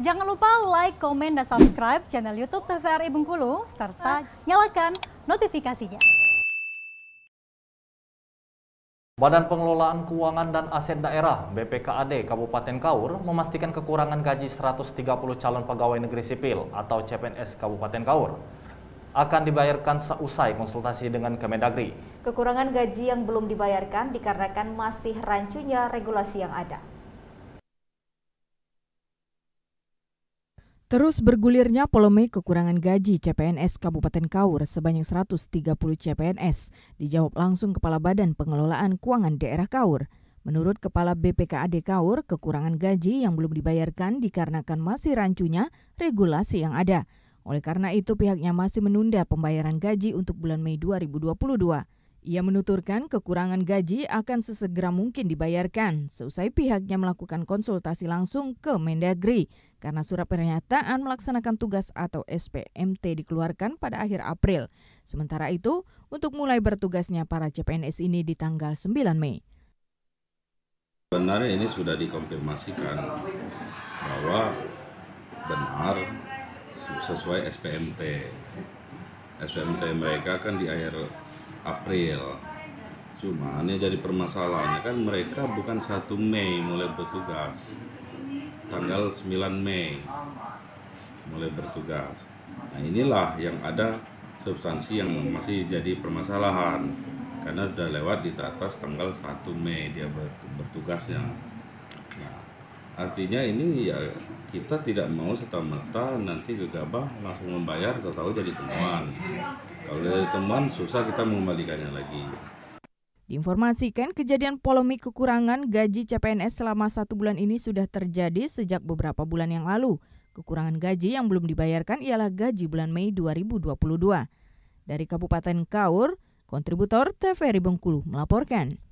Jangan lupa like, komen, dan subscribe channel YouTube TVRI Bengkulu, serta nyalakan notifikasinya. Badan Pengelolaan Keuangan dan Aset Daerah BPKAD Kabupaten Kaur memastikan kekurangan gaji 130 calon pegawai negeri sipil atau CPNS Kabupaten Kaur akan dibayarkan seusai konsultasi dengan Kemendagri. Kekurangan gaji yang belum dibayarkan dikarenakan masih rancunya regulasi yang ada. Terus bergulirnya polemik kekurangan gaji CPNS Kabupaten Kaur sebanyak 130 CPNS dijawab langsung Kepala Badan Pengelolaan Keuangan Daerah Kaur. Menurut Kepala BPKAD Kaur, kekurangan gaji yang belum dibayarkan dikarenakan masih rancunya regulasi yang ada. Oleh karena itu pihaknya masih menunda pembayaran gaji untuk bulan Mei 2022. Ia menuturkan kekurangan gaji akan sesegera mungkin dibayarkan seusai pihaknya melakukan konsultasi langsung ke Mendagri karena surat pernyataan melaksanakan tugas atau SPMT dikeluarkan pada akhir April. Sementara itu, untuk mulai bertugasnya para CPNS ini di tanggal 9 Mei. Sebenarnya ini sudah dikonfirmasikan bahwa benar sesuai SPMT. SPMT mereka kan di akhir April cuma ini jadi permasalahannya kan mereka bukan 1 Mei mulai bertugas tanggal 9 Mei mulai bertugas nah inilah yang ada substansi yang masih jadi permasalahan karena sudah lewat di atas tanggal 1 Mei dia bertugasnya artinya ini ya kita tidak mau serta merta nanti gegabah langsung membayar atau tahu jadi temuan kalau dari temuan susah kita mengembalikannya lagi Diinformasikan kejadian polemik kekurangan gaji CPNS selama satu bulan ini sudah terjadi sejak beberapa bulan yang lalu. Kekurangan gaji yang belum dibayarkan ialah gaji bulan Mei 2022. Dari Kabupaten Kaur, kontributor TVRI Bengkulu melaporkan.